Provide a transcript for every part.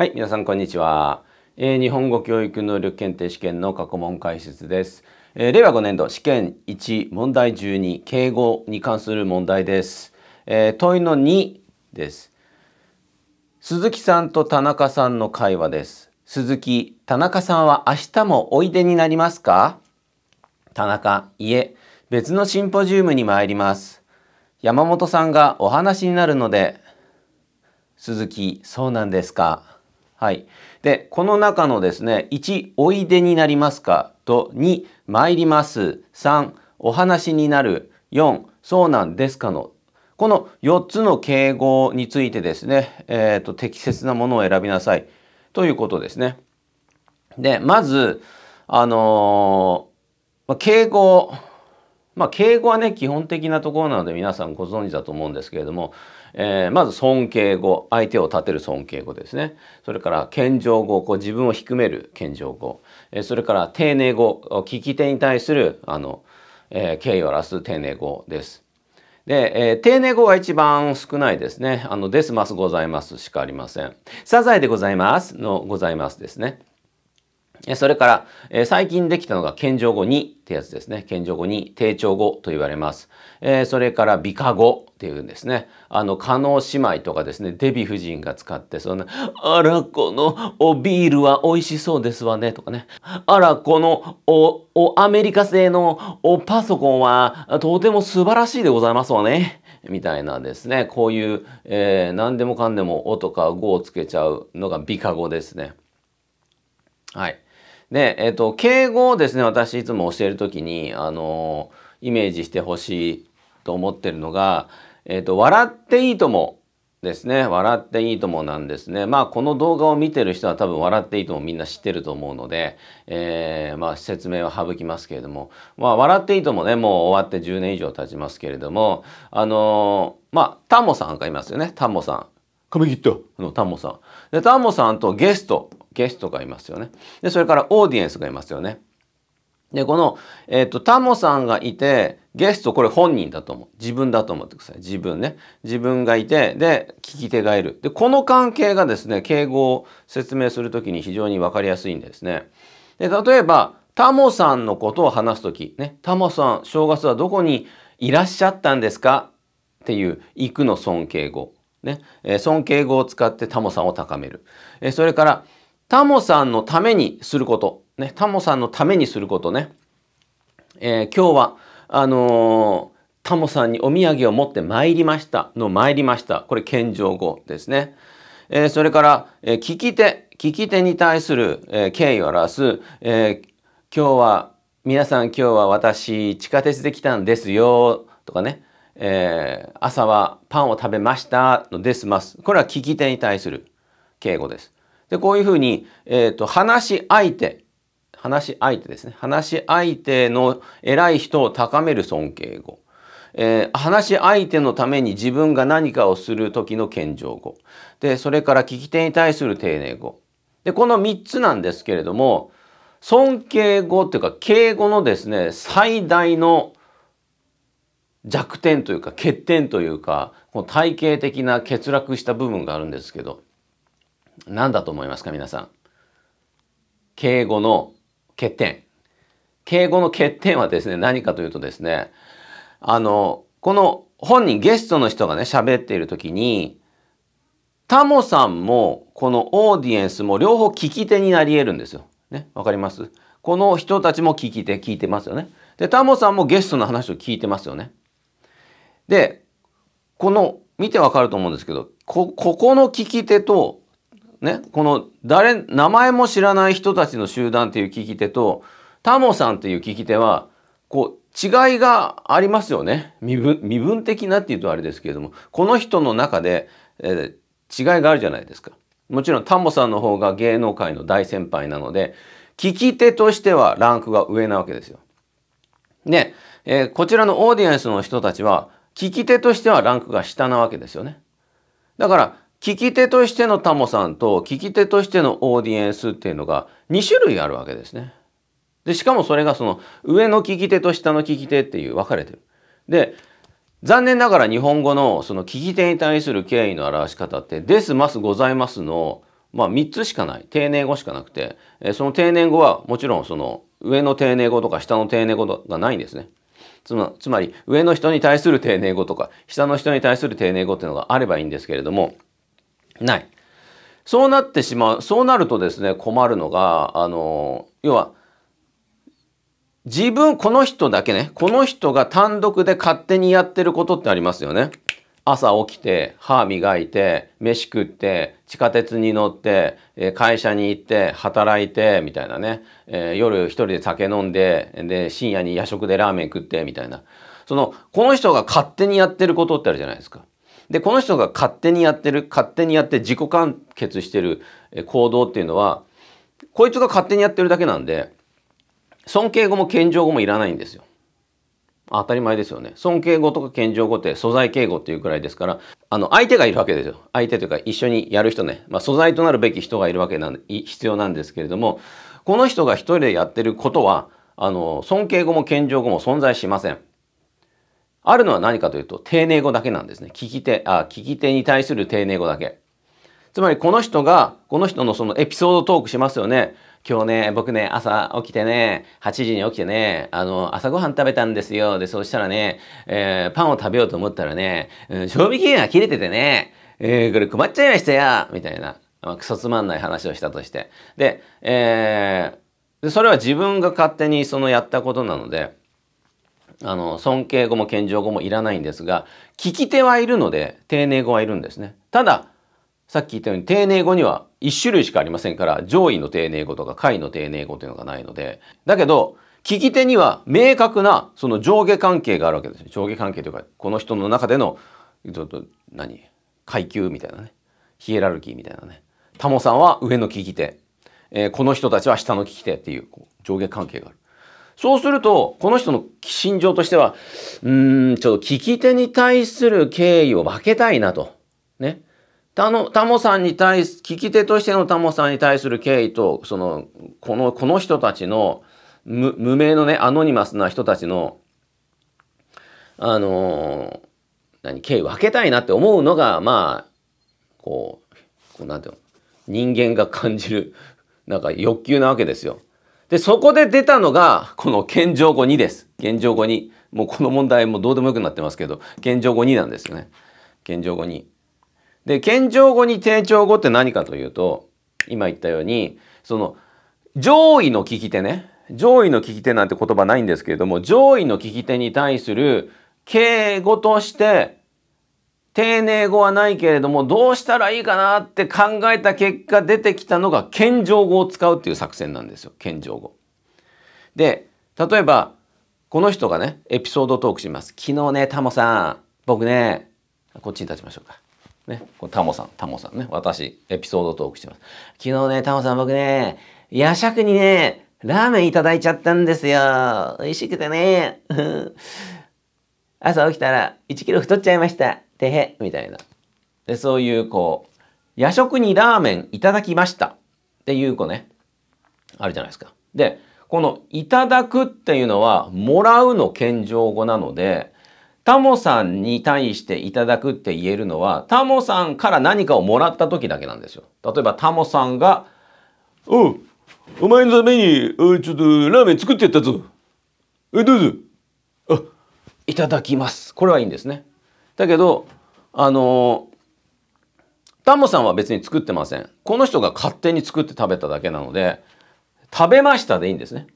はい、皆さんこんにちは。えー、日本語教育能力検定試験の過去問解説です。えー、令和5年度試験1問題12敬語に関する問題です。えー、問いの2です。鈴木さんと田中さんの会話です。鈴木、田中さんは明日もおいでになりますか田中、いえ、別のシンポジウムに参ります。山本さんがお話になるので、鈴木、そうなんですか。はい。で、この中のですね、1、おいでになりますかと、2、参ります。3、お話になる。4、そうなんですかの。この4つの敬語についてですね、えっ、ー、と、適切なものを選びなさい。ということですね。で、まず、あのー、敬語まあ、敬語はね基本的なところなので皆さんご存知だと思うんですけれども、えー、まず尊敬語相手を立てる尊敬語ですねそれから謙譲語こう自分を低める謙譲語、えー、それから丁寧語聞き手に対するあの、えー、敬意を表す丁寧語です。で、えー、丁寧語が一番少ないですね。あの、ですますございますしかありません。サザエでございますのございますですね。それから、え最近できたのが謙譲語2ってやつですね。謙譲語2、定調語と言われます。えそれから美化語っていうんですね。あの、加納姉妹とかですね、デヴィ夫人が使って、そんな、あら、このおビールは美味しそうですわね、とかね。あら、このお、おアメリカ製のおパソコンはとても素晴らしいでございますわね。みたいなですね。こういう、えー、何でもかんでもおとか語をつけちゃうのが美化語ですね。はい。で、えー、と、敬語をですね、私いつも教えるときに、あのー、イメージしてほしいと思ってるのが、えー、と、笑っていいともですね、笑っていいともなんですね。まあ、この動画を見てる人は多分笑っていいともみんな知ってると思うので、えー、まあ、説明は省きますけれども、まあ、笑っていいともね、もう終わって10年以上経ちますけれども、あのまあ、タモさんがいますよね、タモさん。髪切った。のタモさん。で、タモさんとゲスト、ゲストがいますよね。で、それからオーディエンスがいますよね。で、この、えっ、ー、と、タモさんがいて、ゲスト、これ本人だと思う。自分だと思ってください。自分ね。自分がいて、で、聞き手がいる。で、この関係がですね、敬語を説明するときに非常にわかりやすいんですね。で、例えば、タモさんのことを話すとき、ね、タモさん、正月はどこにいらっしゃったんですかっていう、行くの尊敬語。ね、えー、尊敬語を使ってタモさんを高める。えー、それから、タモさんのためにすること。ね、タモさんのためにすることね。えー、今日は、あのー、タモさんにお土産を持って参りましたの参りました。これ、謙譲語ですね。えー、それから、え聞き手。聞き手に対する、え敬意を表す、え今日は、皆さん今日は私、地下鉄で来たんですよ、とかね。えー、朝はパンを食べましたのですます。これは聞き手に対する敬語です。で、こういうふうに、えっ、ー、と、話し相手、話し相手ですね。話し相手の偉い人を高める尊敬語。えー、話し相手のために自分が何かをする時の謙譲語。で、それから聞き手に対する丁寧語。で、この3つなんですけれども、尊敬語というか敬語のですね、最大の弱点というか欠点というか、この体系的な欠落した部分があるんですけど、何だと思いますか皆さん。敬語の欠点。敬語の欠点はですね、何かというとですね、あの、この本人、ゲストの人がね、喋っている時に、タモさんも、このオーディエンスも両方聞き手になり得るんですよ。ね、わかりますこの人たちも聞き手、聞いてますよね。で、タモさんもゲストの話を聞いてますよね。で、この、見てわかると思うんですけど、こ、ここの聞き手と、ね、この誰、名前も知らない人たちの集団という聞き手と、タモさんという聞き手は、こう、違いがありますよね。身分、身分的なっていうとあれですけれども、この人の中で、えー、違いがあるじゃないですか。もちろんタモさんの方が芸能界の大先輩なので、聞き手としてはランクが上なわけですよ。で、えー、こちらのオーディエンスの人たちは、聞き手としてはランクが下なわけですよね。だから、聞き手としてのタモさんと聞き手としてのオーディエンスっていうのが2種類あるわけですね。でしかもそれがその上の聞き手と下の聞き手っていう分かれてる。で残念ながら日本語のその聞き手に対する敬意の表し方って「ですますございますの」まあ、3つしかない丁寧語しかなくてその丁寧語はもちろんその上の丁寧語とか下の丁寧語がないんですね。つまつまり上の人に対する丁寧語とか下の人に対する丁寧語っていうのがあればいいんですけれどもない。そうなってしまう、そうなるとですね、困るのが、あの、要は、自分、この人だけね、この人が単独で勝手にやってることってありますよね。朝起きて、歯磨いて、飯食って、地下鉄に乗って、え会社に行って、働いて、みたいなね。えー、夜一人で酒飲んで、で、深夜に夜食でラーメン食って、みたいな。その、この人が勝手にやってることってあるじゃないですか。で、この人が勝手にやってる、勝手にやって自己完結してる行動っていうのは、こいつが勝手にやってるだけなんで、尊敬語も謙譲語もいらないんですよ。当たり前ですよね。尊敬語とか謙譲語って素材敬語っていうくらいですから、あの、相手がいるわけですよ。相手というか一緒にやる人ね。まあ、素材となるべき人がいるわけなんで、必要なんですけれども、この人が一人でやってることは、あの、尊敬語も謙譲語も存在しません。あるのは何かというと、丁寧語だけなんですね。聞き手、あ、聞き手に対する丁寧語だけ。つまり、この人が、この人のそのエピソードトークしますよね。今日ね、僕ね、朝起きてね、8時に起きてね、あの、朝ごはん食べたんですよ。で、そうしたらね、えー、パンを食べようと思ったらね、うん、賞味期限が切れててね、えー、これ困っちゃいましたよみたいな、まあ、クソつまんない話をしたとして。で、えー、それは自分が勝手にそのやったことなので、あの尊敬語も謙譲語もいらないんですが聞き手はいるので丁寧語はいるんですね。たださっき言ったように丁寧語には1種類しかありませんから上位の丁寧語とか下位の丁寧語というのがないのでだけど聞き手には明確なその上下関係があるわけです上下関係というかこの人の中での何階級みたいなねヒエラルキーみたいなねタモさんは上の聞き手、えー、この人たちは下の聞き手っていうこう上下関係があるそうすると、この人の心情としては、うん、ちょっと聞き手に対する敬意を分けたいなと。ね。たの、タモさんに対す、聞き手としてのタモさんに対する敬意と、その、この、この人たちの、無無名のね、アノニマスな人たちの、あのー、何、敬意分けたいなって思うのが、まあ、こう、こうなんていうの、人間が感じる、なんか欲求なわけですよ。で、そこで出たのが、この現状語2です。現状語2。もうこの問題もどうでもよくなってますけど、現状語2なんですよね。現状語2。で、現状語に定調語って何かというと、今言ったように、その、上位の聞き手ね。上位の聞き手なんて言葉ないんですけれども、上位の聞き手に対する敬語として丁寧語はないけれどもどうしたらいいかなって考えた結果出てきたのが謙譲語を使うっていう作戦なんですよ謙譲語。で例えばこの人がねエピソードトークします昨日ねタモさん僕ねこっちに立ちましょうか。ね、これタモさんタモさんね私エピソードトークしてます。昨日ねタモさん僕ね夜食にねラーメンいただいちゃったんですよ。美味しくてね。朝起きたら1キロ太っちゃいました。てへ、みたいな。で、そういう、こう、夜食にラーメンいただきましたっていう子ね、あるじゃないですか。で、このいただくっていうのは、もらうの謙譲語なので、タモさんに対していただくって言えるのは、タモさんから何かをもらった時だけなんですよ。例えばタモさんが、おう、お前のために、ちょっとラーメン作ってやったぞ。え、どうぞ。あ、いただきます。これはいいんですね。だけど、あのタモさんは別に作ってません。この人が勝手に作って食べただけなので、食べましたでいいんですね。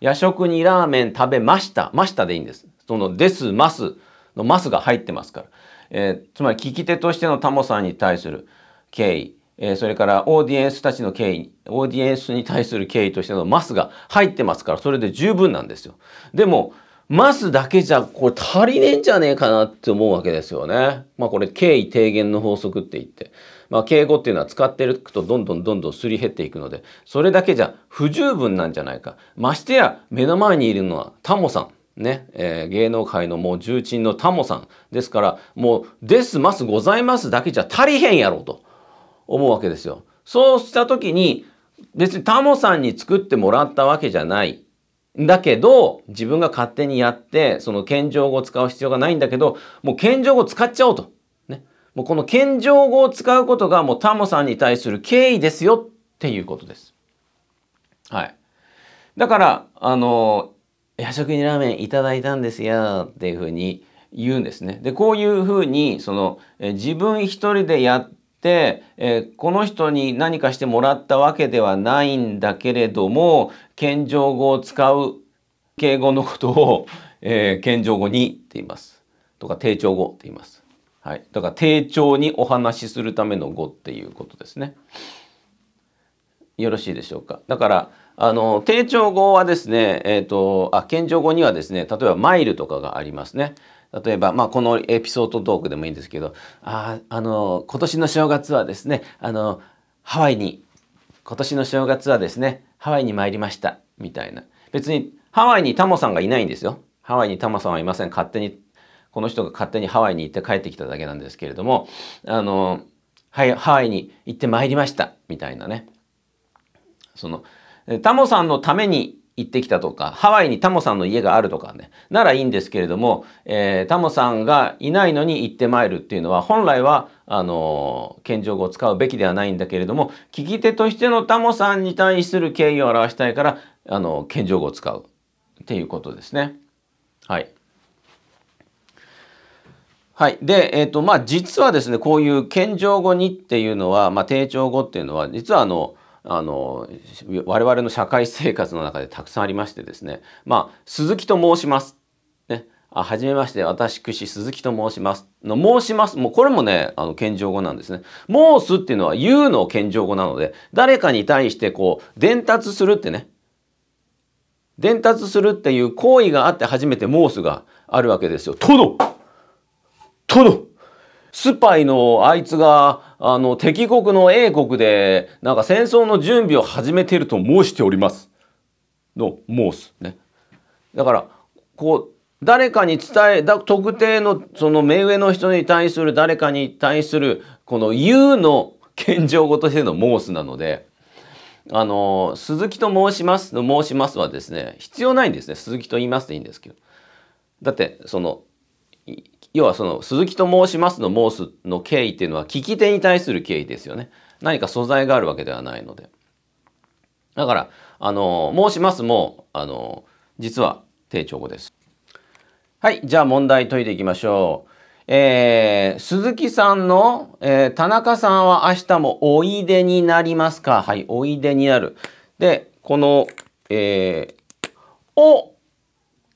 夜食にラーメン食べました。ましたでいいんです。そのです、ますのますが入ってますから。えー、つまり聞き手としてのタモさんに対する敬意、えー、それからオーディエンスたちの敬意、オーディエンスに対する敬意としてのますが入ってますから、それで十分なんですよ。でも、ますだけじゃこれ足りねえんじゃねえかなって思うわけですよね。まあこれ経緯低減の法則って言って、まあ敬語っていうのは使ってるとどんどんどんどんすり減っていくので、それだけじゃ不十分なんじゃないか。ましてや目の前にいるのはタモさん。ね、えー、芸能界のもう重鎮のタモさんですからもう「ですますございます」だけじゃ足りへんやろうと思うわけですよ。そうした時に別にタモさんに作ってもらったわけじゃないだけど、自分が勝手にやって、その謙譲語を使う必要がないんだけど、もう謙譲語を使っちゃおうと。ね。もうこの謙譲語を使うことが、もうタモさんに対する敬意ですよっていうことです。はい。だから、あの、夜食にラーメンいただいたんですよっていうふうに言うんですね。で、こういうふうに、その、自分一人でやっで、えー、この人に何かしてもらったわけではないんだけれども謙譲語を使う敬語のことを、えー、謙譲語にって言いますとか丁重語って言います。はい、だから丁重にお話しするための語っていうことですね。よろしいでしょうか。だからあの丁重語はですね、えっ、ー、とあ謙譲語にはですね、例えばマイルとかがありますね。例えば、まあ、このエピソードトークでもいいんですけど、ああの、今年の正月はですね、あの、ハワイに、今年の正月はですね、ハワイに参りました、みたいな。別に、ハワイにタモさんがいないんですよ。ハワイにタモさんはいません。勝手に、この人が勝手にハワイに行って帰ってきただけなんですけれども、あの、はい、ハワイに行って参りました、みたいなね。その、タモさんのために行ってきたとか、ハワイにタモさんの家があるとかね、ならいいんですけれども、えー、タモさんがいないのに行ってまいるっていうのは、本来は、あのー、謙譲語を使うべきではないんだけれども、聞き手としてのタモさんに対する敬意を表したいから、あのー、謙譲語を使うっていうことですね。はい。はい。で、えっ、ー、と、まあ、実はですね、こういう謙譲語にっていうのは、まあ、定調語っていうのは、実はあの、あの我々の社会生活の中でたくさんありましてですねまあ鈴木と申しますねあはじめまして、私、くし、鈴木と申します。の、申します。もうこれもね、あの、謙譲語なんですね。申すっていうのは言うの謙譲語なので、誰かに対してこう、伝達するってね、伝達するっていう行為があって初めて申すがあるわけですよ。殿殿スパイのあいつが、あの、敵国の A 国で、なんか戦争の準備を始めていると申しております。の、申す。ね。だから、こう、誰かに伝え、だ特定の、その目上の人に対する、誰かに対する、この U の謙譲語としての申すなので、あの、鈴木と申しますの申しますはですね、必要ないんですね。鈴木と言いますでいいんですけど。だって、その、要はその鈴木と申しますの申すの敬意っていうのは聞き手に対する敬意ですよね。何か素材があるわけではないので。だから、あの、申しますも、あの、実は定調語です。はい、じゃあ問題解いていきましょう。えー、鈴木さんの、えー、田中さんは明日もおいでになりますかはい、おいでになる。で、この、えー、お、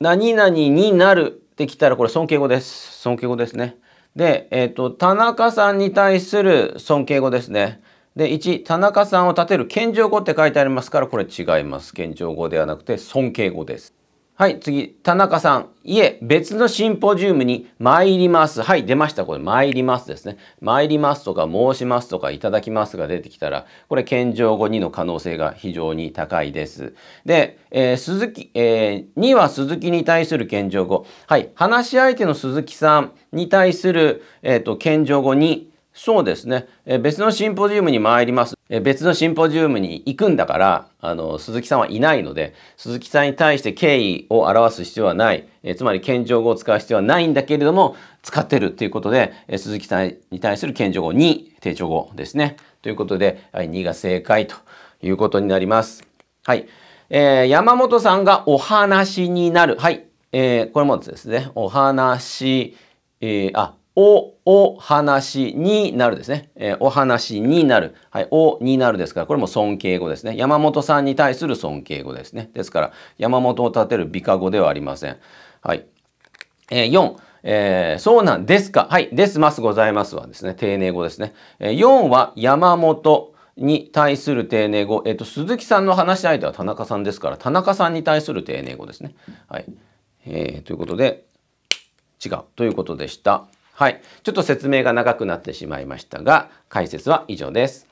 何々になるできたらこれ尊敬語です。尊敬語ですね。で、えっ、ー、と、田中さんに対する尊敬語ですね。で、1、田中さんを立てる謙譲語って書いてありますから、これ違います。謙譲語ではなくて尊敬語です。はい、次、田中さん。いえ、別のシンポジウムに参ります。はい、出ました。これ、参りますですね。参りますとか、申しますとか、いただきますが出てきたら、これ、謙譲語2の可能性が非常に高いです。で、えー、鈴木、えー、2は鈴木に対する謙譲語。はい、話し相手の鈴木さんに対する、えっ、ー、と、謙譲語2。そうですね。え別のシンポジウムに参ります。え別のシンポジウムに行くんだから、あの、鈴木さんはいないので、鈴木さんに対して敬意を表す必要はない。えつまり、謙譲語を使う必要はないんだけれども、使ってるっていうことで、え鈴木さんに対する謙譲語2、定調語ですね。ということで、はい、2が正解ということになります。はい。えー、山本さんがお話になる。はい。えー、これもですね、お話、えー、あ、お、お話になるですね。えー、お話になる。はい、おになるですから、これも尊敬語ですね。山本さんに対する尊敬語ですね。ですから、山本を立てる美化語ではありません。はい。えー、4、えー、そうなんですか。はい、ですますございますはですね、丁寧語ですね。えー、4は山本に対する丁寧語。えっ、ー、と、鈴木さんの話し相手は田中さんですから、田中さんに対する丁寧語ですね。はい。えー、ということで、違うということでした。はい。ちょっと説明が長くなってしまいましたが、解説は以上です。